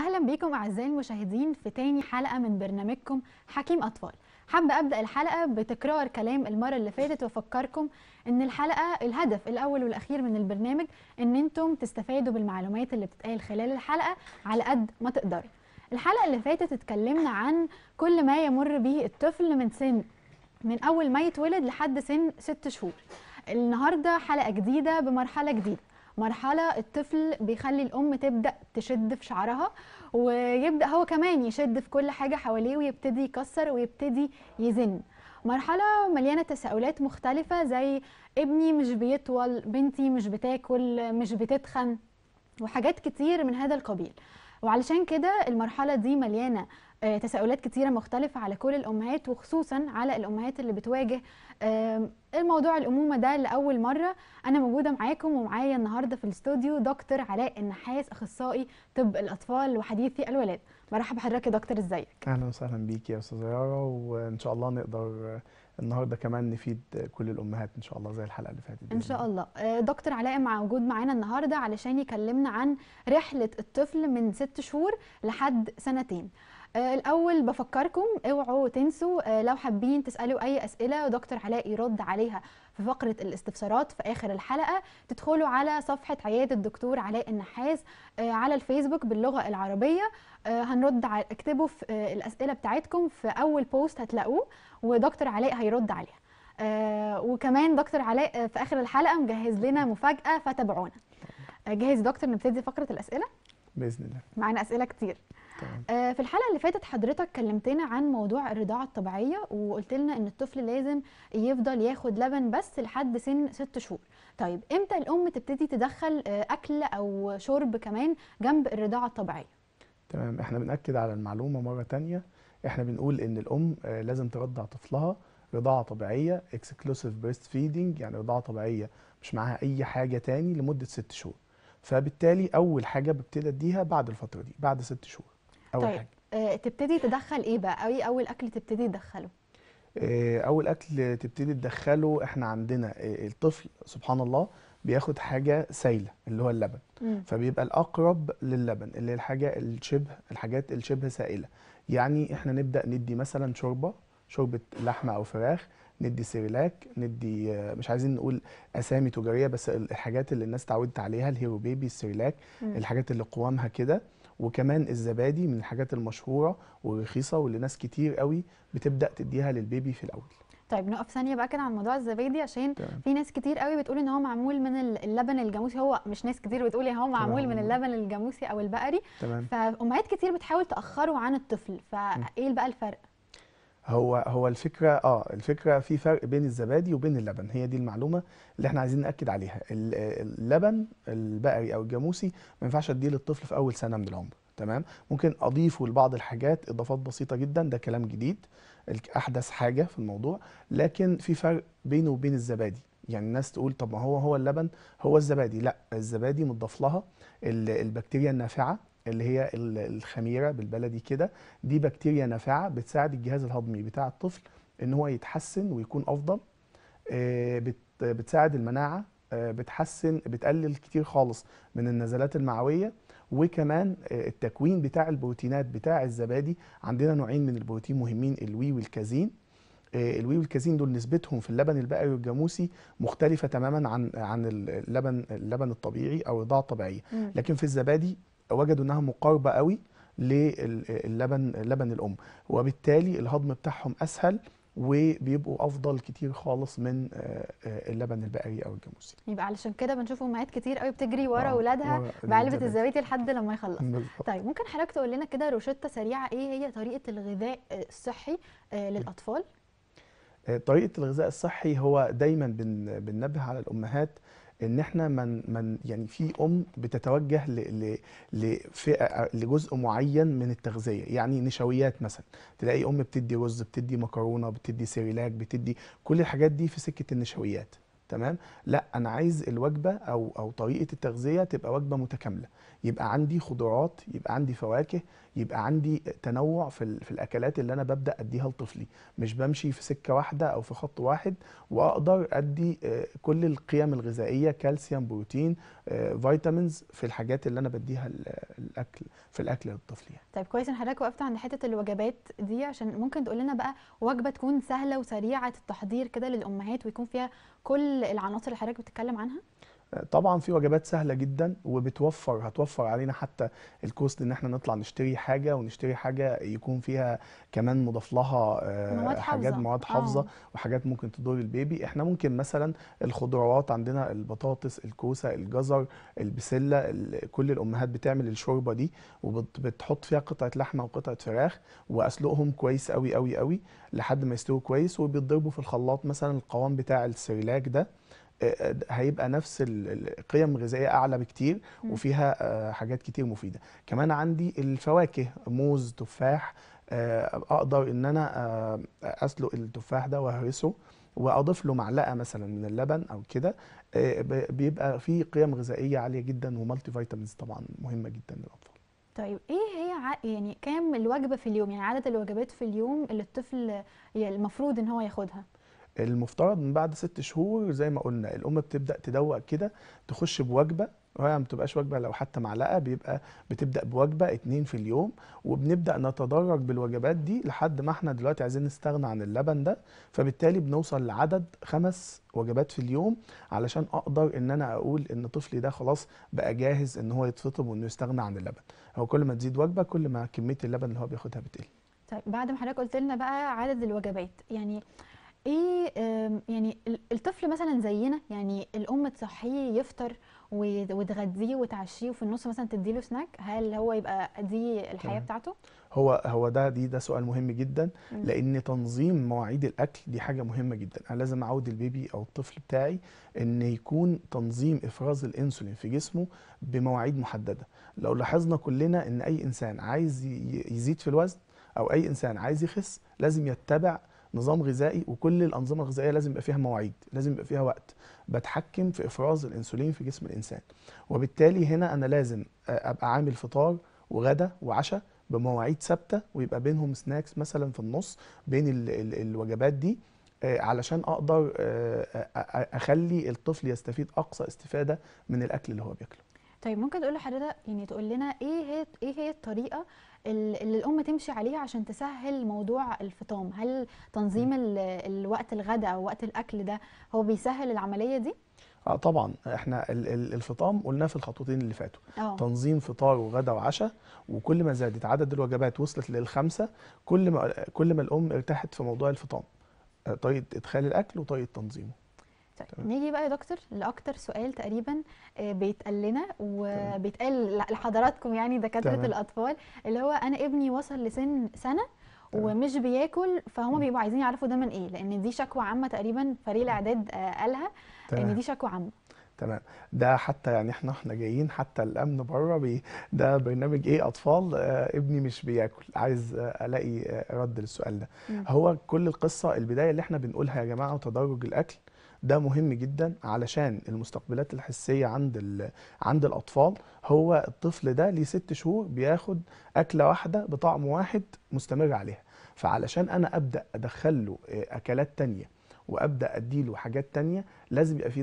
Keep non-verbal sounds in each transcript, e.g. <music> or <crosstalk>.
اهلا بيكم اعزائي المشاهدين في تاني حلقه من برنامجكم حكيم اطفال حابه ابدا الحلقه بتكرار كلام المره اللي فاتت وافكركم ان الحلقه الهدف الاول والاخير من البرنامج ان انتم تستفادوا بالمعلومات اللي بتتقال خلال الحلقه على قد ما تقدروا الحلقه اللي فاتت اتكلمنا عن كل ما يمر به الطفل من سن من اول ما يتولد لحد سن ست شهور النهارده حلقه جديده بمرحله جديده مرحله الطفل بيخلي الام تبدا تشد في شعرها ويبدا هو كمان يشد في كل حاجه حواليه ويبتدي يكسر ويبتدي يزن مرحله مليانه تساؤلات مختلفه زي ابني مش بيطول بنتي مش بتاكل مش بتتخن وحاجات كتير من هذا القبيل وعلشان كده المرحله دي مليانه آه، تساؤلات كتيرة مختلفة على كل الأمهات وخصوصا على الأمهات اللي بتواجه الموضوع الأمومة ده لأول مرة أنا موجودة معاكم ومعايا النهاردة في الاستوديو دكتور علاء النحاس أخصائي طب الأطفال وحديثي الولاد مرحبا بحضرتك يا دكتور ازيك اهلا وسهلا بيك يا استاذه يارا وان شاء الله نقدر النهارده كمان نفيد كل الامهات ان شاء الله زي الحلقه اللي فاتت ان شاء الله آه، دكتور علاء موجود معانا النهارده علشان يكلمنا عن رحله الطفل من ست شهور لحد سنتين آه، الاول بفكركم اوعوا تنسوا آه، لو حابين تسالوا اي اسئله دكتور علاء يرد عليها في فقره الاستفسارات في اخر الحلقه تدخلوا على صفحه عياده الدكتور علاء النحاس آه، على الفيسبوك باللغه العربيه هنرد على اكتبوا في الاسئله بتاعتكم في اول بوست هتلاقوه ودكتور علاء هيرد عليها وكمان دكتور علاء في اخر الحلقه مجهز لنا مفاجاه فتابعونا جاهز دكتور نبتدي فقره الاسئله باذن الله معانا اسئله كتير آه في الحلقه اللي فاتت حضرتك كلمتنا عن موضوع الرضاعه الطبيعيه وقلت لنا ان الطفل لازم يفضل ياخد لبن بس لحد سن ست شهور طيب امتى الام تبتدي تدخل آه اكل او شرب كمان جنب الرضاعه الطبيعيه تمام احنا بناكد على المعلومه مره ثانيه احنا بنقول ان الام آه لازم ترضع طفلها رضاعه طبيعيه اكسكلوسيف بريست فيدنج يعني رضاعه طبيعيه مش معاها اي حاجه تاني لمده ست شهور فبالتالي اول حاجه ببتدي اديها بعد الفتره دي بعد ست شهور اول طيب. حاجه آه تبتدي تدخل ايه بقى ايه اول اكل تبتدي تدخله آه اول اكل تبتدي تدخله احنا عندنا آه، الطفل سبحان الله بياخد حاجه سايله اللي هو اللبن مم. فبيبقى الاقرب لللبن اللي الحاجه الشبه الحاجات الشبه سائله يعني احنا نبدا ندي مثلا شوربه شوربه لحمه او فراخ ندي سيريلاك ندي آه، مش عايزين نقول اسامي تجاريه بس الحاجات اللي الناس اتعودت عليها الهيرو بيبي السيريلاك الحاجات اللي قوامها كده وكمان الزبادي من الحاجات المشهوره ورخيصه واللي ناس كتير قوي بتبدا تديها للبيبي في الاول طيب نقف ثانيه بقى كده عن موضوع الزبادي عشان طيب. في ناس كتير قوي بتقول ان هو معمول من اللبن الجاموسي هو مش ناس كتير بتقول ان هو معمول طبعا. من اللبن الجاموسي او البقري تمام. فامهات كتير بتحاول تاخره عن الطفل فايه بقى الفرق هو هو الفكره اه الفكره في فرق بين الزبادي وبين اللبن هي دي المعلومه اللي احنا عايزين ناكد عليها اللبن البقري او الجاموسي ما ينفعش اديه للطفل في اول سنه من العمر تمام ممكن اضيفه لبعض الحاجات اضافات بسيطه جدا ده كلام جديد احدث حاجه في الموضوع لكن في فرق بينه وبين الزبادي يعني الناس تقول طب ما هو هو اللبن هو الزبادي لا الزبادي متضاف لها البكتيريا النافعه اللي هي الخميره بالبلدي كده دي بكتيريا نافعه بتساعد الجهاز الهضمي بتاع الطفل ان هو يتحسن ويكون افضل آه، بتساعد المناعه آه، بتحسن بتقلل كتير خالص من النزلات المعويه وكمان آه، التكوين بتاع البروتينات بتاع الزبادي عندنا نوعين من البروتين مهمين الوي والكازين الوي والكازين دول نسبتهم في اللبن البقري والجاموسي مختلفه تماما عن عن اللبن اللبن الطبيعي او الرضاعه الطبيعيه لكن في الزبادي وجدوا انها مقاربه قوي للبن لبن الام وبالتالي الهضم بتاعهم اسهل وبيبقوا افضل كتير خالص من آه، آه، اللبن البقري او الجاموسي يبقى علشان كده بنشوف امهات كتير قوي بتجري ورا اولادها آه، بعلبه الزبادي لحد لما يخلص بالضبط. طيب ممكن حضرتك تقول لنا كده روشته سريعه ايه هي طريقه الغذاء الصحي للاطفال طريقه الغذاء الصحي هو دايما بننبه على الامهات ان احنا من من يعني في ام بتتوجه ل لفئه لجزء معين من التغذيه يعني نشويات مثلا تلاقي ام بتدي رز بتدي مكرونه بتدي سيريلاك بتدي كل الحاجات دي في سكه النشويات تمام لا انا عايز الوجبه او او طريقه التغذيه تبقى وجبه متكامله يبقى عندي خضروات يبقى عندي فواكه يبقى عندي تنوع في, في الاكلات اللي انا ببدا اديها لطفلي مش بمشي في سكه واحده او في خط واحد واقدر ادي آه، كل القيم الغذائيه كالسيوم بروتين فيتامينز آه، في الحاجات اللي انا بديها الاكل في الاكل للطفل يعني طيب كويس ان حضرتك وقفت عند حته الوجبات دي عشان ممكن تقول لنا بقى وجبه تكون سهله وسريعه التحضير كده للامهات ويكون فيها كل العناصر اللي حضرتك بتتكلم عنها طبعا في وجبات سهله جدا وبتوفر هتوفر علينا حتى الكوست ان احنا نطلع نشتري حاجه ونشتري حاجه يكون فيها كمان مضاف لها آه، مواد حاجات مواد آه. حافظه آه. وحاجات ممكن تضر البيبي احنا ممكن مثلا الخضروات عندنا البطاطس الكوسه الجزر البسله كل الامهات بتعمل الشوربه دي وبتحط فيها قطعه لحمه وقطعه فراخ واسلقهم كويس قوي قوي قوي لحد ما يستووا كويس وبيتضربوا في الخلاط مثلا القوام بتاع السريلاك ده آه، آه، هيبقى نفس القيم الغذائيه اعلى بكتير وفيها آه، حاجات كتير مفيده كمان عندي الفواكه موز تفاح اقدر ان انا اسلق التفاح ده واهرسه واضيف له معلقه مثلا من اللبن او كده بيبقى فيه قيم غذائيه عاليه جدا ومالتي فيتامينز طبعا مهمه جدا للاطفال طيب ايه هي يعني كام الوجبه في اليوم يعني عدد الوجبات في اليوم اللي الطفل المفروض ان هو ياخدها المفترض من بعد ست شهور زي ما قلنا الام بتبدا تدوق كده تخش بوجبه وهي ما بتبقاش وجبه لو حتى معلقه بيبقى بتبدا بوجبه اتنين في اليوم وبنبدا نتدرج بالوجبات دي لحد ما احنا دلوقتي عايزين نستغنى عن اللبن ده فبالتالي بنوصل لعدد خمس وجبات في اليوم علشان اقدر ان انا اقول ان طفلي ده خلاص بقى جاهز ان هو يتفطم وانه يستغنى عن اللبن هو كل ما تزيد وجبه كل ما كميه اللبن اللي هو بياخدها بتقل طيب بعد ما حضرتك قلت لنا بقى عدد الوجبات يعني إيه يعني الطفل مثلًا زيّنا، يعني الأم تصحّيه يفطر وتغذيه وتغدّيه وتعشّيه وفي النُص مثلًا تدّي له هل هو يبقى دي الحياة طبعا. بتاعته؟ هو هو ده دي ده سؤال مهم جدًا، لإن تنظيم مواعيد الأكل دي حاجة مهمة جدًا، أنا لازم أعوّد البيبي أو الطفل بتاعي إن يكون تنظيم إفراز الأنسولين في جسمه بمواعيد محددة، لو لاحظنا كلّنا إن أي إنسان عايز يزيد في الوزن أو أي إنسان عايز يخِس لازم يتّبع نظام غذائي وكل الانظمه الغذائيه لازم يبقى فيها مواعيد لازم يبقى فيها وقت بتحكم في افراز الانسولين في جسم الانسان وبالتالي هنا انا لازم آه، ابقى عامل فطار وغدا وعشاء بمواعيد ثابته ويبقى بينهم سناكس مثلا في النص بين الـ الـ الوجبات دي آه، علشان اقدر آه، اخلي الطفل يستفيد اقصى استفاده من الاكل اللي هو بياكله طيب ممكن تقول لحضرتك يعني تقول لنا ايه هي ايه هي الطريقه اللي الام تمشي عليها عشان تسهل موضوع الفطام هل تنظيم الوقت الغداء او وقت الاكل ده هو بيسهل العمليه دي اه طبعا احنا الفطام قلناه في الخطوتين اللي فاتوا أوه. تنظيم فطار وغدا وعشاء وكل ما زادت عدد الوجبات وصلت للخمسه كل ما كل ما الام ارتاحت في موضوع الفطام آه طريقه ادخال الاكل وطريقه تنظيمه طيب. نيجي بقى يا دكتور لاكتر سؤال تقريبا آه، بيتقال لنا وبيتقال لحضراتكم يعني دكاتره طيب. الاطفال اللي هو انا ابني وصل لسن سنه ومش بياكل فهم بيبقوا عايزين يعرفوا ده من ايه لان دي شكوى عامه تقريبا فريق الاعداد آه، قالها ان دي شكوى عامه تمام ده حتى يعني احنا احنا جايين حتى الامن بره بي ده برنامج ايه اطفال آه ابني مش بياكل عايز آه، الاقي رد للسؤال ده هو كل القصه البدايه اللي احنا بنقولها يا جماعه وتدرج الاكل ده مهم جدا علشان المستقبلات الحسيه عند عند الاطفال هو الطفل ده ليه ست شهور بياخد اكله واحده بطعم واحد مستمر عليها فعلشان انا ابدا ادخل له آه، اكلات تانية وابدا اديله حاجات تانية لازم يبقى في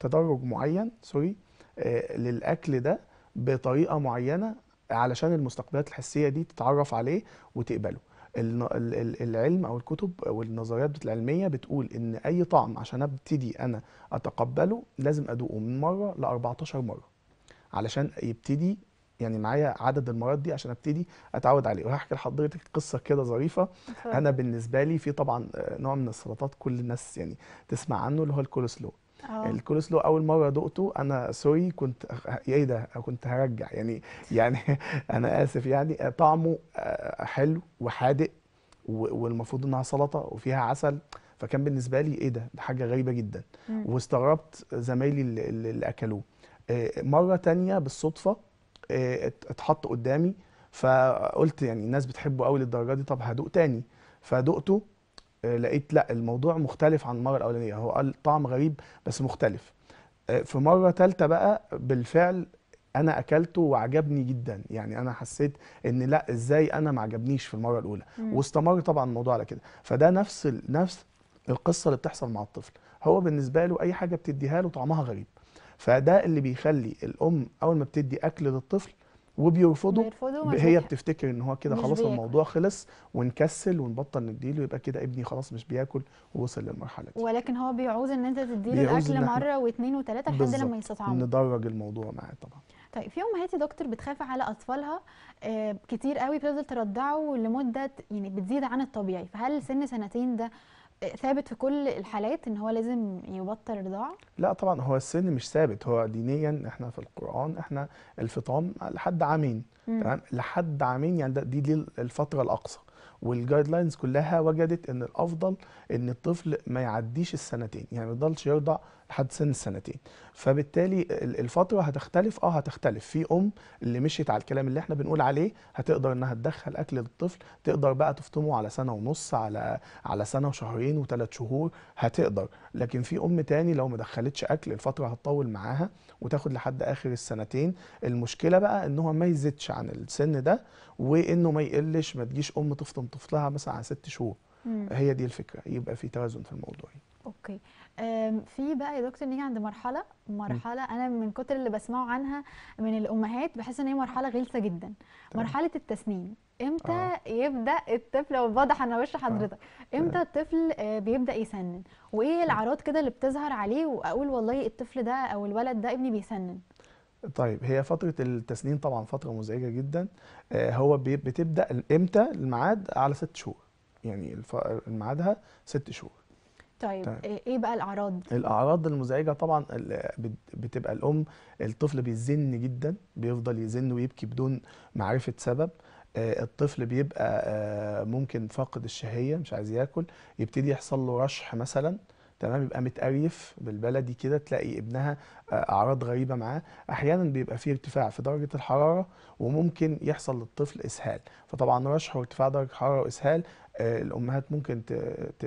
تدرج معين سوري آه، للاكل ده بطريقه معينه علشان المستقبلات الحسيه دي تتعرف عليه وتقبله العلم او الكتب او النظريات العلميه بتقول ان اي طعم عشان ابتدي انا اتقبله لازم ادوقه من مره ل 14 مره علشان يبتدي يعني معايا عدد المرات دي عشان ابتدي اتعود عليه وهحكي لحضرتك قصه كده ظريفه انا بالنسبه لي في طبعا نوع من السلطات كل الناس يعني تسمع عنه اللي هو الكولسلو اه. الكول سلو اول مره دقته انا سوري كنت ايه ده كنت هرجع يعني يعني <laughs> انا اسف يعني طعمه آه، حلو وحادق والمفروض انها سلطه وفيها عسل فكان بالنسبه لي ايه ده ده حاجه غريبه جدا واستغربت زمايلي اللي اكلوه آه، مره تانية بالصدفه اتحط قدامي فقلت يعني الناس بتحبه قوي للدرجه دي طب هدوق تاني فدقته آه، لقيت لا الموضوع مختلف عن المره الاولانيه هو قال طعم غريب بس مختلف آه، في مره ثالثه بقى بالفعل انا اكلته وعجبني جدا يعني انا حسيت ان لا ازاي انا ما عجبنيش في المره الاولى مم. واستمر طبعا الموضوع على كده فده نفس نفس القصه اللي بتحصل مع الطفل هو بالنسبه له اي حاجه بتديها له طعمها غريب فده اللي بيخلي الام اول ما بتدي اكل للطفل وبيرفضوا هي بتفتكر ان هو كده خلاص بيأكل. الموضوع خلص ونكسل ونبطل نديله يبقى كده ابني خلاص مش بياكل ووصل للمرحله دي ولكن هو بيعوز ان انت تديله الاكل مره واثنين وثلاثه لحد لما يستطعمه ندرج الموضوع معاه طبعا طيب في امهات يا دكتور بتخاف على اطفالها آه، كتير قوي بتفضل ترضعه لمده يعني بتزيد عن الطبيعي فهل سن سنتين ده ثابت في كل الحالات ان هو لازم يبطل رضاعه؟ لا طبعا هو السن مش ثابت هو دينيا احنا في القران احنا الفطام لحد عامين تمام لحد عامين يعني دي دي الفتره الاقصى والجايد لاينز كلها وجدت ان الافضل ان الطفل ما يعديش السنتين يعني ما يفضلش يرضع لحد سن السنتين فبالتالي الفتره هتختلف اه هتختلف في ام اللي مشيت على الكلام اللي احنا بنقول عليه هتقدر انها تدخل اكل للطفل تقدر بقى تفطمه على سنه ونص على على سنه وشهرين وثلاث شهور هتقدر لكن في ام تاني لو ما دخلتش اكل الفتره هتطول معاها وتاخد لحد اخر السنتين المشكله بقى ان هو ما يزيدش عن السن ده وانه ما يقلش ما تجيش ام تفطم طفلها مثلا على ست شهور هي دي الفكره يبقى في توازن في الموضوع اوكي في بقى يا دكتور نيجي عند مرحله مرحله انا من كتر اللي بسمعه عنها من الامهات بحس ان هي مرحله غلسه جدا مرحله التسنين امتى آه. يبدا الطفل واضح انا وش آه. حضرتك آه. امتى آه. الطفل بيبدا يسنن وايه الاعراض كده اللي بتظهر عليه واقول والله الطفل ده او الولد ده ابني بيسنن طيب هي فترة التسنين طبعا فترة مزعجة جدا آه، هو بتبدأ امتى الميعاد على ست شهور يعني ميعادها ست شهور طيب, طيب ايه بقى الاعراض الاعراض المزعجه طبعا بتبقى الام الطفل بيزن جدا بيفضل يزن ويبكي بدون معرفه سبب آه، الطفل بيبقى آه، ممكن فاقد الشهيه مش عايز ياكل يبتدي يحصل له رشح مثلا تمام يبقى متقريف بالبلدي كده تلاقي ابنها آه، اعراض غريبه معاه احيانا بيبقى فيه ارتفاع في درجه الحراره وممكن يحصل للطفل اسهال فطبعا رشح وارتفاع درجه الحراره واسهال الامهات ممكن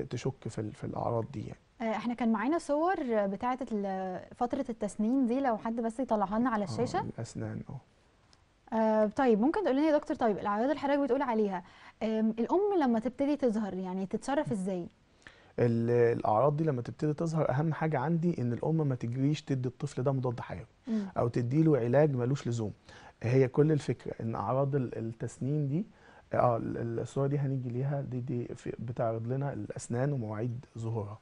تشك في في الاعراض دي يعني. آه، احنا كان معانا صور بتاعه فتره التسنين دي لو حد بس يطلعها لنا على آه، الشاشه آه الاسنان اه طيب ممكن تقول لنا يا دكتور طيب الاعراض اللي حضرتك بتقول عليها الام لما تبتدي تظهر يعني تتصرف ازاي الاعراض دي لما تبتدي تظهر اهم حاجه عندي ان الام ما تجريش تدي الطفل ده مضاد حيوي او تديله علاج ملوش لزوم هي كل الفكره ان اعراض التسنين دي اه الصوره دي هنيجي ليها دي دي بتعرض لنا الاسنان ومواعيد ظهورها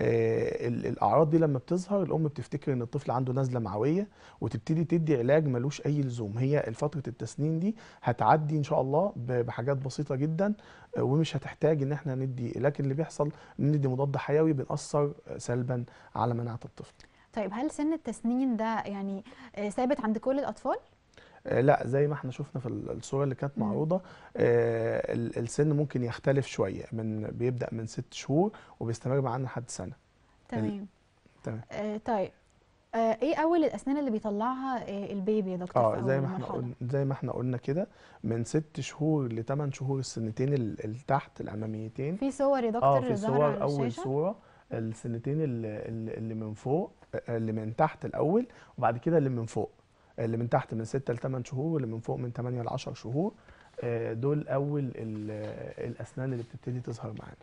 آه الاعراض دي لما بتظهر الام بتفتكر ان الطفل عنده نزله معويه وتبتدي تدي علاج ملوش اي لزوم هي فتره التسنين دي هتعدي ان شاء الله بحاجات بسيطه جدا آه، ومش هتحتاج ان احنا ندي لكن اللي بيحصل ندي مضاد حيوي بنأثر سلبا على مناعه الطفل طيب هل سن التسنين ده يعني آه، ثابت عند كل الاطفال آه، لا زي ما احنا شفنا في الصوره اللي كانت معروضه آه، السن ممكن يختلف شويه من بيبدا من ست شهور وبيستمر معانا لحد سنه تمام تمام آه طيب آه ايه اول الاسنان اللي بيطلعها آه البيبي يا دكتور اه زي ما احنا قلنا زي ما احنا قلنا كده من ست شهور لثمان شهور السنتين اللي تحت الاماميتين في صور يا دكتور اه في صور اول صوره السنتين اللي, اللي من فوق آه، اللي من تحت الاول وبعد كده اللي من فوق اللي من تحت من 6 ل 8 شهور واللي من فوق من 8 ل 10 شهور آه، دول اول الاسنان اللي بتبتدي تظهر معانا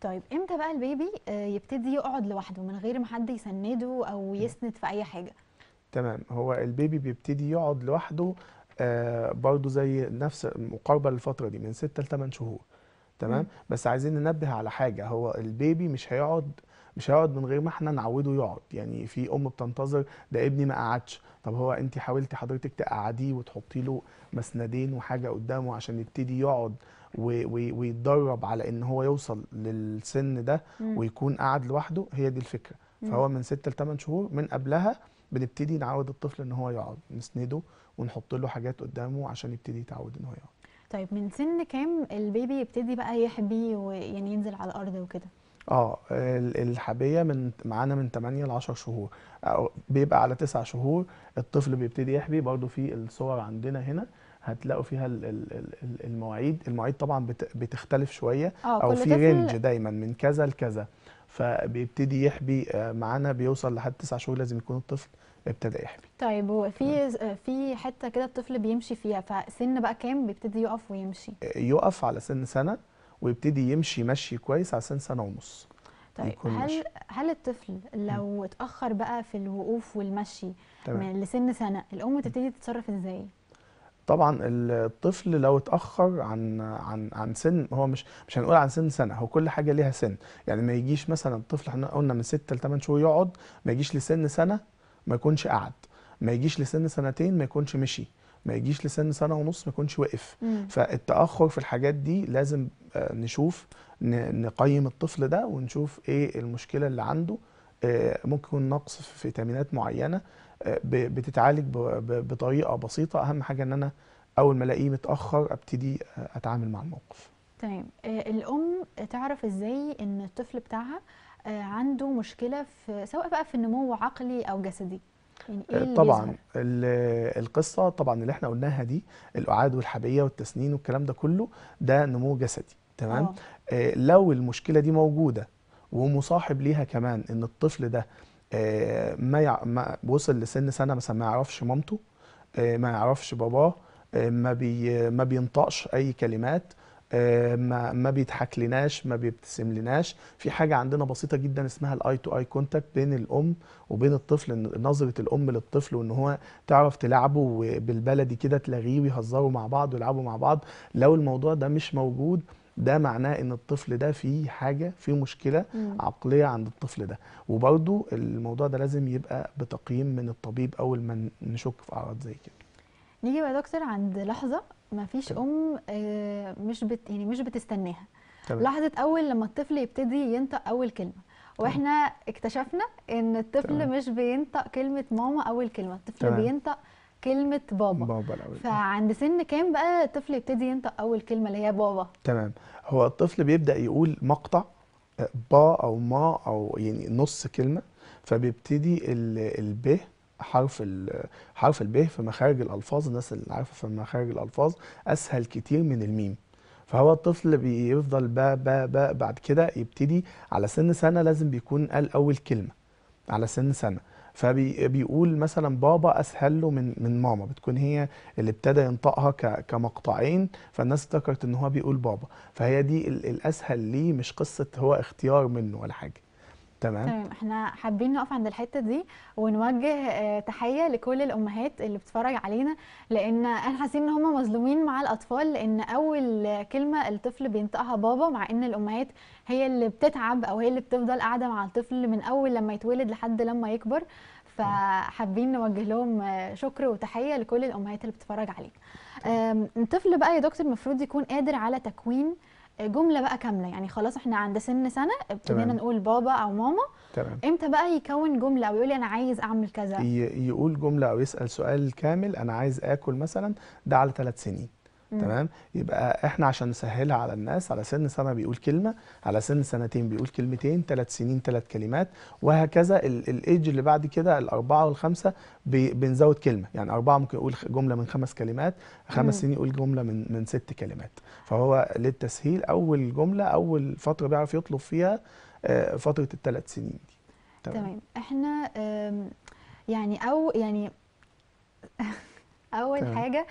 طيب امتى بقى البيبي آه، يبتدي يقعد لوحده من غير ما حد يسنده او يسند في اي حاجه تمام هو البيبي بيبتدي يقعد لوحده آه برضه زي نفس مقاربه للفتره دي من 6 ل 8 شهور تمام بس عايزين ننبه على حاجه هو البيبي مش هيقعد مش هيقعد من غير ما احنا نعوده يقعد يعني في ام بتنتظر ده ابني ما قعدش طب هو انت حاولتي حضرتك تقعديه وتحطي له مسندين وحاجه قدامه عشان يبتدي يقعد ويتدرب على ان هو يوصل للسن ده ويكون قاعد لوحده هي دي الفكره فهو من 6 ل 8 شهور من قبلها بنبتدي نعود الطفل ان هو يقعد نسنده ونحط له حاجات قدامه عشان يبتدي يتعود ان هو يقعد طيب من سن كام البيبي يبتدي بقى يحبي ويعني ينزل على الارض وكده اه الحبيه من معانا من 8 ل 10 شهور أو بيبقى على 9 شهور الطفل بيبتدي يحبي برضو في الصور عندنا هنا هتلاقوا فيها المواعيد المواعيد طبعا بتختلف شويه آه، او في رينج دايما من كذا لكذا فبيبتدي يحبي آه، معانا بيوصل لحد 9 شهور لازم يكون الطفل ابتدى يحبي طيب هو في في حته كده الطفل بيمشي فيها فسن بقى كام بيبتدي يقف ويمشي آه، يقف على سن سنه ويبتدي يمشي مشي كويس على سن سنه ونص طيب هل هل الطفل لو م. اتاخر بقى في الوقوف والمشي من لسن سنه الام تبتدي تتصرف ازاي طبعا الطفل لو اتاخر عن عن عن سن هو مش مش هنقول عن سن سنه هو كل حاجه ليها سن يعني ما يجيش مثلا الطفل احنا قلنا من 6 ل 8 شهور يقعد ما يجيش لسن سنه ما يكونش قعد ما يجيش لسن سنتين ما يكونش مشي ما يجيش لسن سنه ونص ما يكونش واقف فالتاخر في الحاجات دي لازم آه، نشوف نقيم الطفل ده ونشوف ايه المشكله اللي عنده آه، ممكن يكون نقص في فيتامينات معينه آه، بتتعالج بطريقه بسيطه اهم حاجه ان انا اول ما الاقيه متاخر ابتدي اتعامل مع الموقف تمام الام تعرف ازاي ان الطفل بتاعها عنده مشكله في سواء بقى في النمو عقلي او جسدي يعني إيه آه، طبعا القصه طبعا اللي احنا قلناها دي الاعاد والحبيه والتسنين والكلام ده كله ده نمو جسدي تمام آه. آه لو المشكله دي موجوده ومصاحب ليها كمان ان الطفل ده آه ما, يع... ما وصل لسن سنه مثلا ما يعرفش مامته آه ما يعرفش باباه آه ما بي... ما بينطقش اي كلمات آه، ما ما بيضحك لناش ما بيبتسم لناش في حاجه عندنا بسيطه جدا اسمها الاي تو اي كونتاكت بين الام وبين الطفل نظره الام للطفل وان هو تعرف تلعبه بالبلدي كده تلاغيه ويهزروا مع بعض ويلعبوا مع بعض لو الموضوع ده مش موجود ده معناه ان الطفل ده فيه حاجه فيه مشكله مم. عقليه عند الطفل ده وبرده الموضوع ده لازم يبقى بتقييم من الطبيب اول ما نشك في اعراض زي كده نيجي بقى دكتور عند لحظه ما فيش ام آه، مش بت يعني مش بتستناها طبعا. لحظه اول لما الطفل يبتدي ينطق اول كلمه واحنا طبعا. اكتشفنا ان الطفل طبعا. مش بينطق كلمه ماما اول كلمه الطفل طبعا. بينطق كلمه بابا بابا الأول. فعند سن كام بقى الطفل يبتدي ينطق اول كلمه اللي هي بابا تمام هو الطفل بيبدا يقول مقطع آه، با او ما او يعني نص كلمه فبيبتدي ال ب حرف حرف الب في مخارج الالفاظ الناس اللي عارفه في مخارج الالفاظ اسهل كتير من الميم فهو الطفل بيفضل با با با بعد كده يبتدي على سن سنه لازم بيكون قال اول كلمه على سن سنه فبيقول مثلا بابا اسهل له من من ماما بتكون هي اللي ابتدى ينطقها كمقطعين فالناس افتكرت ان هو بيقول بابا فهي دي الاسهل ليه مش قصه هو اختيار منه ولا حاجه تمام تمام احنا حابين نقف عند الحته دي ونوجه آه، تحيه لكل الامهات اللي بتتفرج علينا لان احنا حاسين ان هم مظلومين مع الاطفال لان اول كلمه الطفل بينطقها بابا مع ان الامهات هي اللي بتتعب او هي اللي بتفضل قاعده مع الطفل من اول لما يتولد لحد لما يكبر فحابين نوجه لهم آه، شكر وتحيه لكل الامهات اللي بتتفرج علينا الطفل بقى يا دكتور المفروض يكون قادر على تكوين جمله بقى كامله يعني خلاص احنا عند سن سنه ابتدينا نقول بابا او ماما تمام امتى بقى يكون جمله او يقول انا عايز اعمل كذا يقول جمله او يسال سؤال كامل انا عايز اكل مثلا ده على ثلاث سنين تمام يبقى احنا عشان نسهلها على الناس على سن سنه بيقول كلمه على سن سنتين بيقول كلمتين ثلاث سنين ثلاث كلمات وهكذا الايدج اللي بعد كده الاربعه والخمسه بنزود كلمه يعني اربعه ممكن يقول جمله من خمس كلمات خمس مم. سنين يقول جمله من من ست كلمات فهو للتسهيل اول جمله اول فتره بيعرف يطلب فيها آه، فتره الثلاث سنين دي تمام, تمام. احنا يعني او يعني <laughs> اول تمام. حاجه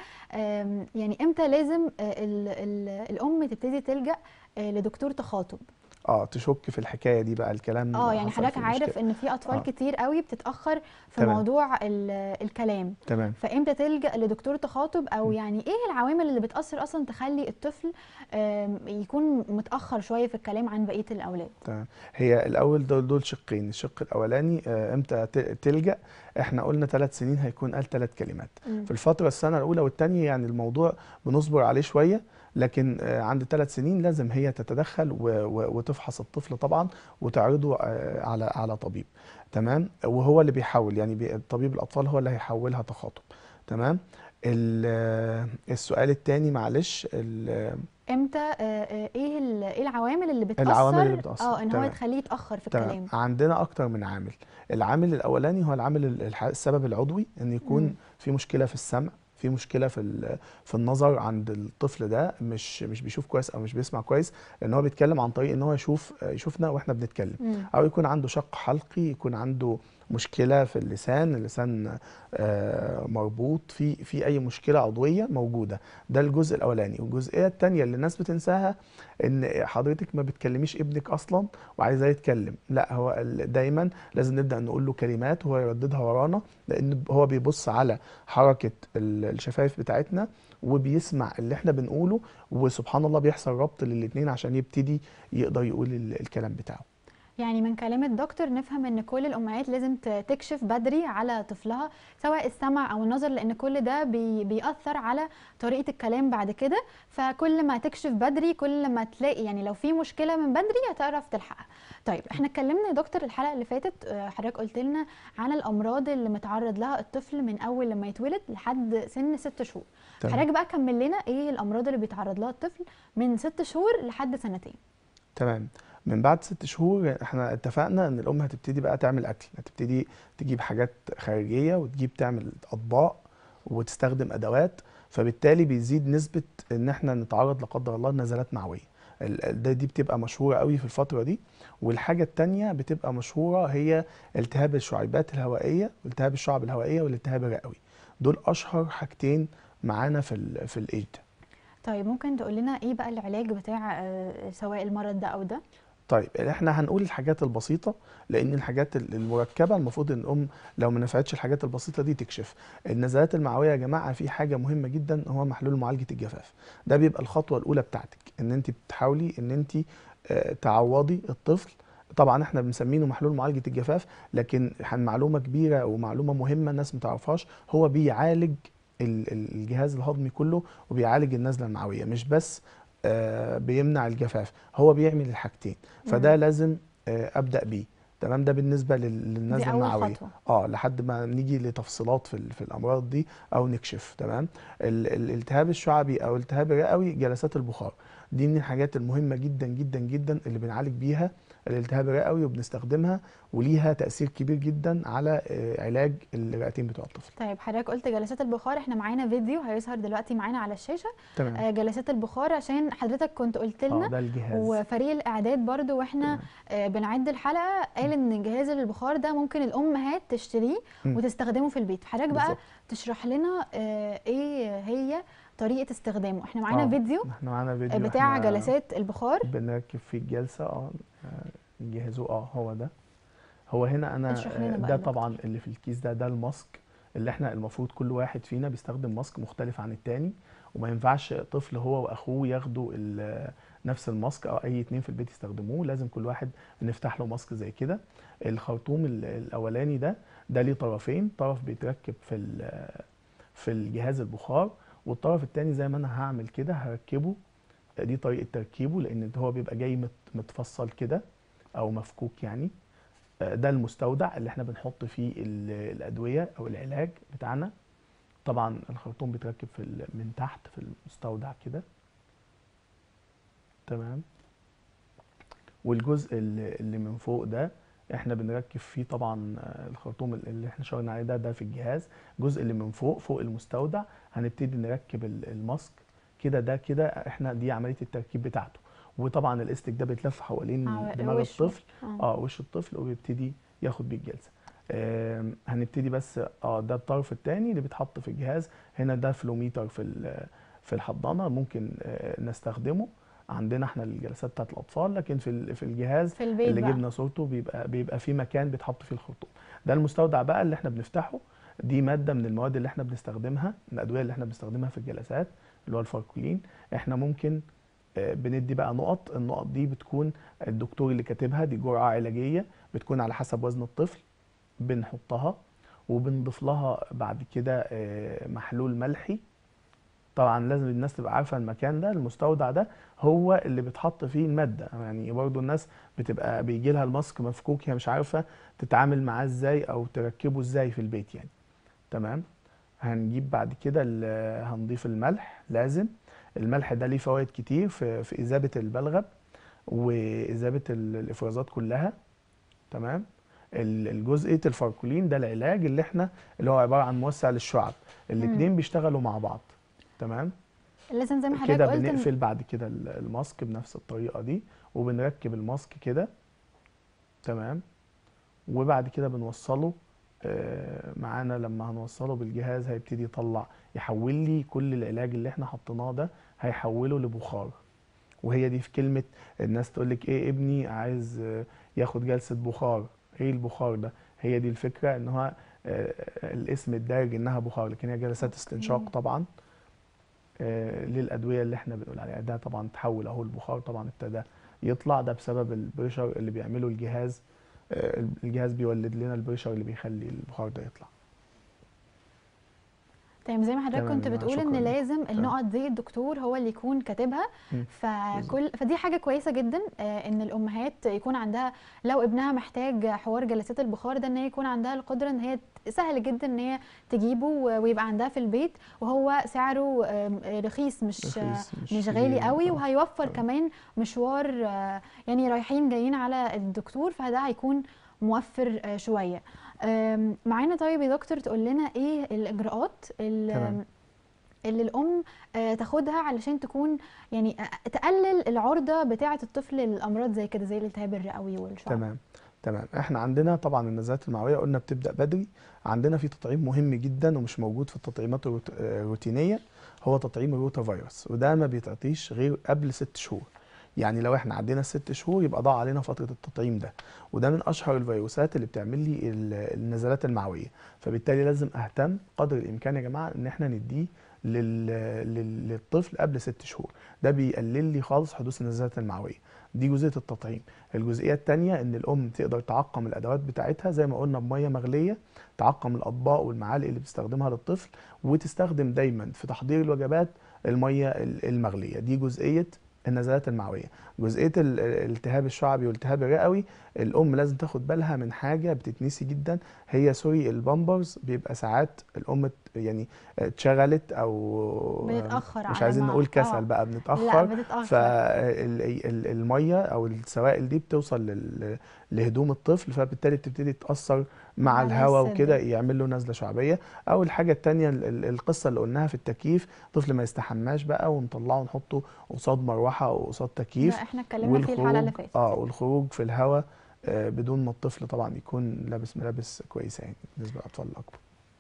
يعني امتى لازم الـ آه، الـ الام تبتدي تلجا آه، لدكتور تخاطب اه تشك في الحكايه دي بقى الكلام اه يعني حضرتك عارف ان في اطفال آه. كتير قوي بتتاخر في تمام. موضوع الكلام تمام فامتى تلجا لدكتور تخاطب او م. يعني ايه العوامل اللي بتاثر اصلا تخلي الطفل يكون متاخر شويه في الكلام عن بقيه الاولاد تمام هي الاول دول, دول شقين الشق الاولاني آه، امتى تلجا احنا قلنا ثلاث سنين هيكون قال ثلاث كلمات م. في الفتره السنه الاولى والثانيه يعني الموضوع بنصبر عليه شويه لكن آه، عند ثلاث سنين لازم هي تتدخل وتفحص الطفل طبعا وتعرضه آه، على على طبيب تمام وهو اللي بيحول يعني طبيب الاطفال هو اللي هيحولها تخاطب تمام آه، السؤال الثاني معلش امتى ايه ايه العوامل اللي بتاثر العوامل اللي بتاثر اه ان هو تخليه يتاخر في الكلام عندنا اكتر من عامل العامل الاولاني هو العامل السبب العضوي ان يكون مم. في مشكله في السمع في مشكله في في النظر عند الطفل ده مش مش بيشوف كويس او مش بيسمع كويس لان هو بيتكلم عن طريق ان هو يشوف يشوفنا واحنا بنتكلم او يكون عنده شق حلقي يكون عنده مشكله في اللسان اللسان آه، مربوط في في اي مشكله عضويه موجوده ده الجزء الاولاني والجزئيه الثانيه اللي الناس بتنساها ان حضرتك ما بتكلميش ابنك اصلا وعايزاه يتكلم لا هو دايما لازم نبدا نقول له كلمات هو يرددها ورانا لان هو بيبص على حركه الشفايف بتاعتنا وبيسمع اللي احنا بنقوله وسبحان الله بيحصل ربط للاثنين عشان يبتدي يقدر يقول الكلام بتاعه يعني من كلام الدكتور نفهم ان كل الامهات لازم تكشف بدري على طفلها سواء السمع او النظر لان كل ده بيأثر على طريقه الكلام بعد كده فكل ما تكشف بدري كل ما تلاقي يعني لو في مشكله من بدري هتعرف تلحقها طيب احنا اتكلمنا يا دكتور الحلقه اللي فاتت آه، حضرتك قلت لنا عن الامراض اللي متعرض لها الطفل من اول لما يتولد لحد سن ست شهور حضرتك بقى كمل لنا ايه الامراض اللي بيتعرض لها الطفل من ست شهور لحد سنتين تمام من بعد ست شهور احنا اتفقنا ان الام هتبتدي بقى تعمل اكل هتبتدي تجيب حاجات خارجيه وتجيب تعمل اطباق وتستخدم ادوات فبالتالي بيزيد نسبه ان احنا نتعرض لا قدر الله لنزلات معويه ده دي بتبقى مشهوره قوي في الفتره دي والحاجه الثانيه بتبقى مشهوره هي التهاب الشعيبات الهوائيه والتهاب الشعب الهوائيه والالتهاب الرئوي دول اشهر حاجتين معانا في الـ في الايد طيب ممكن تقول لنا ايه بقى العلاج بتاع آه، سواء المرض ده او ده طيب احنا هنقول الحاجات البسيطه لان الحاجات المركبه المفروض ان الام لو ما نفعتش الحاجات البسيطه دي تكشف النزلات المعويه يا جماعه في حاجه مهمه جدا هو محلول معالجه الجفاف ده بيبقى الخطوه الاولى بتاعتك ان انت بتحاولي ان انت آه، تعوضي الطفل طبعا احنا بنسمينه محلول معالجه الجفاف لكن معلومه كبيره ومعلومه مهمه الناس ما تعرفهاش هو بيعالج الجهاز الهضمي كله وبيعالج النزله المعويه مش بس آه، بيمنع الجفاف هو بيعمل الحاجتين فده لازم آه، ابدا بيه تمام ده بالنسبه للنزله المعويه اه لحد ما نيجي لتفصيلات في في الامراض دي او نكشف تمام الالتهاب الشعبي او التهاب الرئوي جلسات البخار دي من الحاجات المهمه جدا جدا جدا اللي بنعالج بيها الالتهاب الرئوي وبنستخدمها وليها تاثير كبير جدا على آه، علاج الرئتين بتوع الطفل. طيب حضرتك قلت جلسات البخار احنا معانا فيديو هيظهر دلوقتي معانا على الشاشه تمام. آه، جلسات البخار عشان حضرتك كنت قلت لنا آه، ده الجهاز. وفريق الاعداد برضو واحنا تمام. بنعد الحلقه قال ان جهاز البخار ده ممكن الامهات تشتريه وتستخدمه في البيت. حضرتك بقى تشرح لنا ايه هي طريقه استخدامه احنا معانا آه. فيديو احنا معانا فيديو بتاع جلسات البخار بنركب فيه الجلسه اه جهزوه اه هو ده هو هنا انا ده طبعا اللي في الكيس ده ده الماسك اللي احنا المفروض كل واحد فينا بيستخدم ماسك مختلف عن التاني وما ينفعش طفل هو واخوه ياخدوا نفس الماسك او اي اتنين في البيت يستخدموه لازم كل واحد بنفتح له ماسك زي كده الخرطوم الاولاني ده ده ليه طرفين طرف بيتركب في في الجهاز البخار والطرف الثاني زي ما انا هعمل كده هركبه دي طريقه تركيبه لان هو بيبقى جاي متفصل كده او مفكوك يعني ده المستودع اللي احنا بنحط فيه الادويه او العلاج بتاعنا طبعا الخرطوم بيتركب في من تحت في المستودع كده تمام والجزء اللي من فوق ده احنا بنركب فيه طبعا الخرطوم اللي احنا شاورنا عليه ده ده في الجهاز الجزء اللي من فوق فوق المستودع هنبتدي نركب الماسك كده ده كده احنا دي عمليه التركيب بتاعته وطبعا الاستك ده بيتلف حوالين دماغ الطفل اه. اه وش الطفل وبيبتدي ياخد بيه الجلسه آه هنبتدي بس اه ده الطرف الثاني اللي بيتحط في الجهاز هنا ده فلوميتر في في الحضانه ممكن آه نستخدمه عندنا احنا الجلسات بتاعت الاطفال لكن في في الجهاز في اللي جبنا صورته بيبقى بيبقى في مكان بيتحط فيه الخرطوم ده المستودع بقى اللي احنا بنفتحه دي ماده من المواد اللي احنا بنستخدمها الادويه اللي احنا بنستخدمها في الجلسات اللي هو الفاركولين احنا ممكن آه، بندي بقى نقط النقط دي بتكون الدكتور اللي كاتبها دي جرعه علاجيه بتكون على حسب وزن الطفل بنحطها وبنضيف لها بعد كده آه، محلول ملحي طبعا لازم الناس تبقى عارفه المكان ده المستودع ده هو اللي بتحط فيه الماده يعني برضو الناس بتبقى بيجي لها الماسك مفكوك هي مش عارفه تتعامل معاه ازاي او تركبه ازاي في البيت يعني تمام هنجيب بعد كده هنضيف الملح لازم الملح ده ليه فوائد كتير في, في إذابة البلغم وإذابة الإفرازات كلها تمام الجزئية الفاركولين ده العلاج اللي احنا اللي هو عبارة عن موسع للشعب الاتنين بيشتغلوا مع بعض تمام لازم زي ما حضرتك قلت كده بنقفل بعد كده الماسك بنفس الطريقة دي وبنركب الماسك كده تمام وبعد كده بنوصله آه، معانا لما هنوصله بالجهاز هيبتدي يطلع يحول لي كل العلاج اللي احنا حطيناه ده هيحوله لبخار وهي دي في كلمه الناس تقول لك ايه ابني عايز آه، ياخد جلسه بخار ايه البخار ده هي دي الفكره ان هو آه، الاسم الدارج انها بخار لكن هي جلسات استنشاق طبعا للادويه اللي احنا بنقول عليها ده طبعا تحول اهو البخار طبعا ابتدى يطلع ده بسبب البريشر اللي بيعمله الجهاز آه، الجهاز بيولد لنا البريشر اللي بيخلي البخار ده يطلع تمام زي ما حضرتك كنت بتقول ان لازم النقط دي الدكتور هو اللي يكون كاتبها فكل فدي حاجه كويسه جدا آه، ان الامهات يكون عندها لو ابنها محتاج حوار جلسات البخار ده ان هي يكون عندها القدره ان هي سهل جدا ان هي تجيبه ويبقى عندها في البيت وهو سعره رخيص مش رخيص مش, مش غالي قوي آه، وهيوفر آه. كمان مشوار يعني رايحين جايين على الدكتور فده هيكون موفر شويه معانا طيب يا دكتور تقول لنا ايه الاجراءات اللي, اللي الام آه، تاخدها علشان تكون يعني آه، تقلل العرضه بتاعه الطفل للامراض زي كده زي الالتهاب الرئوي والشعر تمام تمام احنا عندنا طبعا النزلات المعويه قلنا بتبدا بدري عندنا في تطعيم مهم جدا ومش موجود في التطعيمات الروتينيه آه، هو تطعيم الروتا فيروس وده ما بيتعطيش غير قبل ست شهور يعني لو احنا عدينا الست شهور يبقى ضاع علينا فتره التطعيم ده وده من اشهر الفيروسات اللي بتعمل لي النزلات المعويه فبالتالي لازم اهتم قدر الامكان يا جماعه ان احنا نديه للطفل قبل ست شهور ده بيقلل لي خالص حدوث النزلات المعويه دي جزئيه التطعيم الجزئيه الثانيه ان الام تقدر تعقم الادوات بتاعتها زي ما قلنا بميه مغليه تعقم الاطباق والمعالق اللي بتستخدمها للطفل وتستخدم دايما في تحضير الوجبات الميه المغليه دي جزئيه النزلات المعويه جزئيه الالتهاب الشعبي والالتهاب الرئوي الام لازم تاخد بالها من حاجه بتتنسي جدا هي سوري البامبرز بيبقى ساعات الام يعني آه، اتشغلت او آه، بنتاخر مش عايزين نقول آه. كسل أوه. بقى بنتاخر بنتاخر فالميه او السوائل دي بتوصل لهدوم الطفل فبالتالي بتبتدي تاثر مع الهواء وكده يعمل له نزله شعبيه او الحاجه الثانيه القصه اللي قلناها في التكييف طفل ما يستحماش بقى ونطلعه ونحطه قصاد مروحه او قصاد تكييف لا احنا اتكلمنا فيه الحلقه اللي فاتت اه والخروج في الهواء آه، بدون ما الطفل طبعا يكون لابس ملابس كويسه يعني بالنسبه للاطفال الاكبر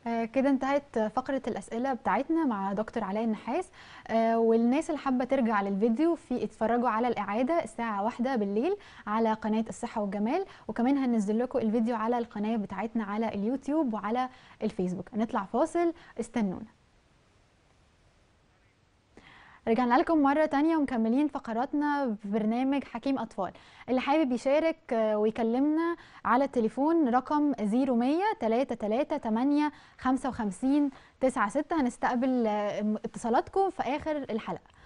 آه، كده انتهت فقرة الأسئلة بتاعتنا مع دكتور علاء النحاس آه، والناس اللي حابة ترجع للفيديو في اتفرجوا على الإعادة الساعة واحدة بالليل على قناة الصحة والجمال وكمان هننزل لكم الفيديو على القناة بتاعتنا على اليوتيوب وعلى الفيسبوك هنطلع فاصل استنونا رجعنا لكم مرة تانية ومكملين فقراتنا في برنامج حكيم أطفال اللي حابب يشارك آه، ويكلمنا على التليفون رقم 0100 33 هنستقبل آه، اتصالاتكم في آخر الحلقة